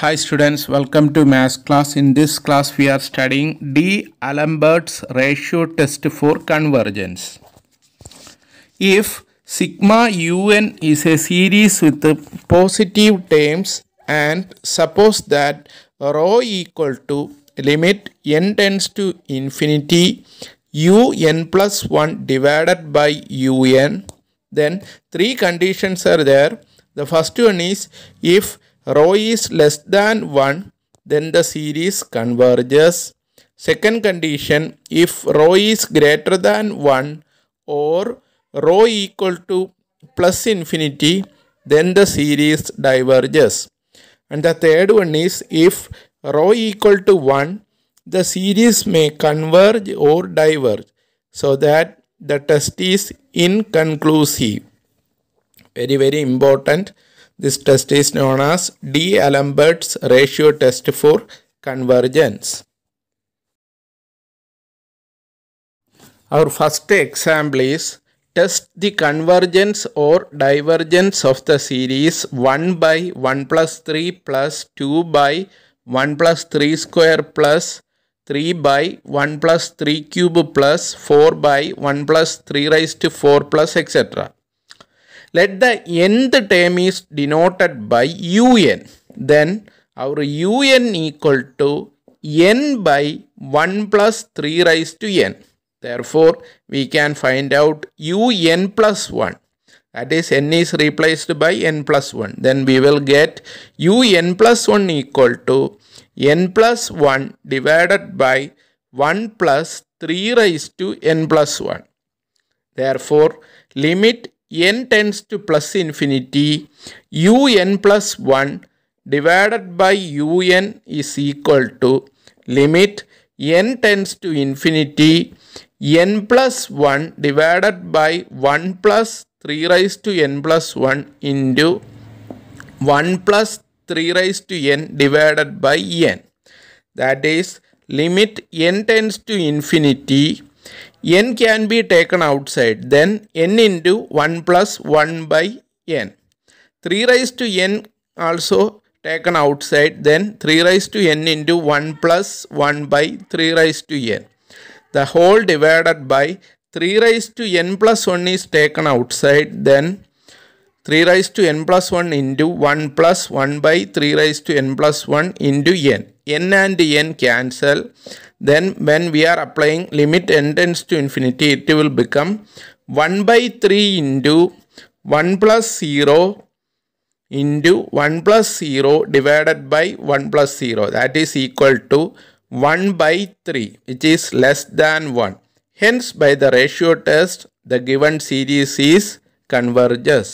Hi students, welcome to math class. In this class we are studying D'Alembert's ratio test for convergence. If sigma un is a series with positive terms and suppose that rho equal to limit n tends to infinity u n plus 1 divided by u n then three conditions are there. The first one is if rho is less than 1, then the series converges. Second condition, if rho is greater than 1 or rho equal to plus infinity, then the series diverges. And the third one is, if rho equal to 1, the series may converge or diverge so that the test is inconclusive. Very, very important. This test is known as D'Alembert's ratio test for convergence. Our first example is test the convergence or divergence of the series 1 by 1 plus 3 plus 2 by 1 plus 3 square plus 3 by 1 plus 3 cube plus 4 by 1 plus 3 raised to 4 plus etc. Let the nth term is denoted by un. Then our un equal to n by 1 plus 3 raised to n. Therefore, we can find out un plus 1. That is n is replaced by n plus 1. Then we will get un plus 1 equal to n plus 1 divided by 1 plus 3 raised to n plus 1. Therefore, limit n tends to plus infinity, un plus 1 divided by un is equal to limit n tends to infinity, n plus 1 divided by 1 plus 3 raised to n plus 1 into 1 plus 3 raised to n divided by n. That is limit n tends to infinity n can be taken outside. Then n into 1 plus 1 by n. 3 raised to n also taken outside. Then 3 raised to n into 1 plus 1 by 3 raised to n. The whole divided by 3 raised to n plus 1 is taken outside. Then 3 raised to n plus 1 into 1 plus 1 by 3 raised to n plus 1 into n. n and n cancel. Then when we are applying limit n tends to infinity, it will become 1 by 3 into 1 plus 0 into 1 plus 0 divided by 1 plus 0. That is equal to 1 by 3 which is less than 1. Hence by the ratio test the given series is converges.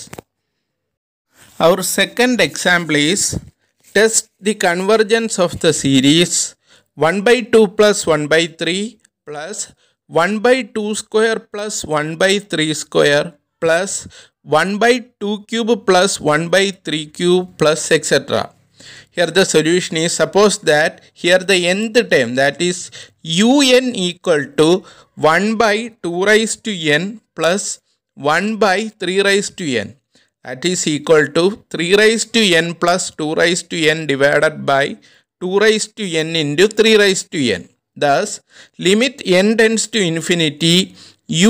Our second example is test the convergence of the series 1 by 2 plus 1 by 3 plus 1 by 2 square plus 1 by 3 square plus 1 by 2 cube plus 1 by 3 cube plus etc. Here the solution is suppose that here the nth term that is un equal to 1 by 2 raised to n plus 1 by 3 raised to n that is equal to 3 raised to n plus 2 raised to n divided by 2 raised to n into 3 raised to n. Thus, limit n tends to infinity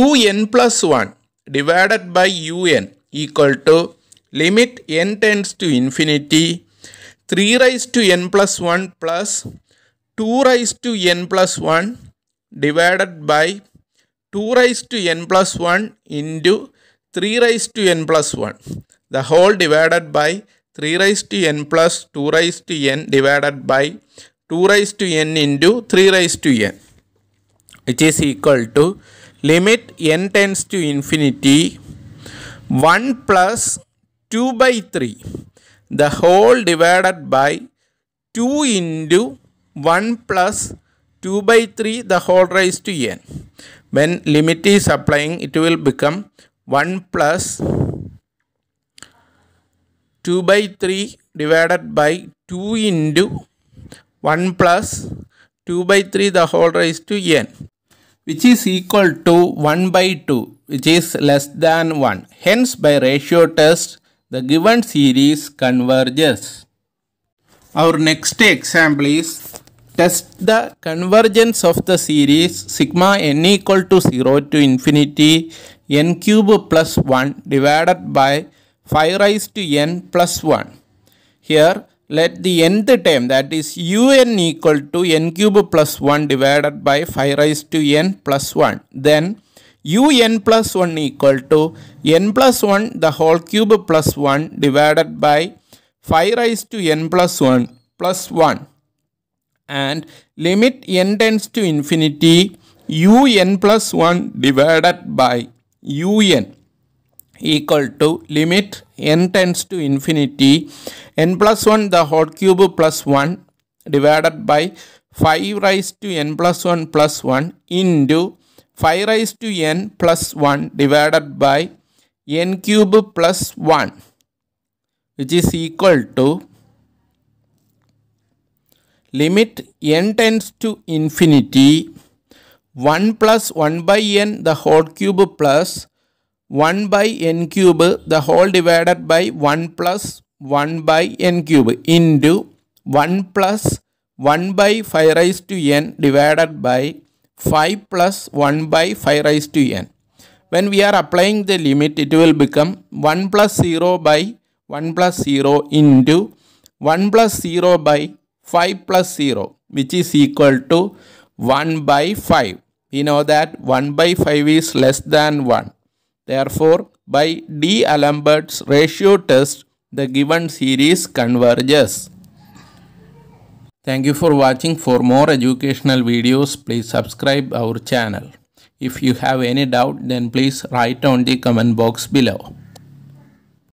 u n plus 1 divided by u n equal to limit n tends to infinity 3 raised to n plus 1 plus 2 raised to n plus 1 divided by 2 raised to n plus 1 into 3 raised to n plus 1 the whole divided by 3 raised to n plus 2 raised to n divided by 2 raised to n into 3 raised to n which is equal to limit n tends to infinity 1 plus 2 by 3 the whole divided by 2 into 1 plus 2 by 3 the whole raised to n. When limit is applying it will become 1 plus 2 by 3 divided by 2 into 1 plus 2 by 3 the whole raised to n which is equal to 1 by 2 which is less than 1. Hence by ratio test the given series converges. Our next example is test the convergence of the series sigma n equal to 0 to infinity n cube plus 1 divided by 5 raised to n plus 1. Here let the nth term that is un equal to n cube plus 1 divided by 5 raised to n plus 1. Then un plus 1 equal to n plus 1 the whole cube plus 1 divided by 5 raised to n plus 1 plus 1 and limit n tends to infinity un plus 1 divided by un equal to limit n tends to infinity n plus 1 the whole cube plus 1 divided by 5 raised to n plus 1 plus 1 into 5 raised to n plus 1 divided by n cube plus 1 which is equal to limit n tends to infinity 1 plus 1 by n the whole cube plus 1 by n cube the whole divided by 1 plus 1 by n cube into 1 plus 1 by 5 raised to n divided by 5 plus 1 by 5 raised to n. When we are applying the limit, it will become 1 plus 0 by 1 plus 0 into 1 plus 0 by 5 plus 0 which is equal to 1 by 5. We know that 1 by 5 is less than 1. Therefore, by D'Alembert's ratio test, the given series converges. Thank you for watching. For more educational videos, please subscribe our channel. If you have any doubt, then please write on the comment box below.